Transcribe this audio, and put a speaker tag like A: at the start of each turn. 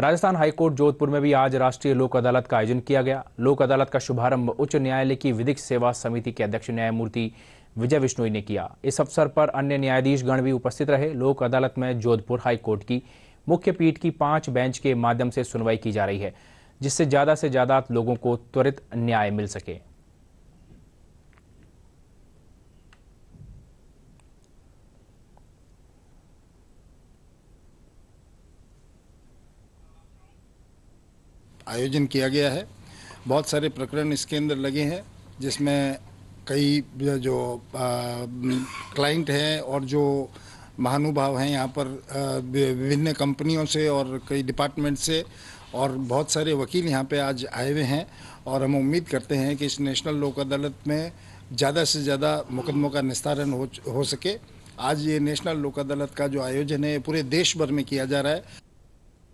A: Rajasthan high court Jodhpur में भी आज राष्ट्रीय लोक अदालत का आयोजन किया गया लोक अदालत का शुभारंभ उच्च न्यायालय की विधिक सेवा समिति के अध्यक्ष न्यायमूर्ति विजय विष्णोई ने किया इस अवसर पर अन्य न्यायाधीश गण भी उपस्थित रहे लोक अदालत में जोधपुर हाईकोर्ट की मुख्य पीठ की पांच बेंच के माध्यम से सुनवाई की जा रही है जिससे ज्यादा से ज्यादा लोगों को त्वरित न्याय मिल सके
B: आयोजन किया गया है बहुत सारे प्रकरण इसके अंदर लगे हैं जिसमें कई जो क्लाइंट हैं और जो महानुभाव हैं यहाँ पर विभिन्न कंपनियों से और कई डिपार्टमेंट से और बहुत सारे वकील यहाँ पे आज आए हुए हैं और हम उम्मीद करते हैं कि इस नेशनल लोक अदालत में ज़्यादा से ज़्यादा मुकदमों का निस्तारण हो हो सके आज ये नेशनल लोक अदालत का जो आयोजन है पूरे देश भर में किया जा रहा है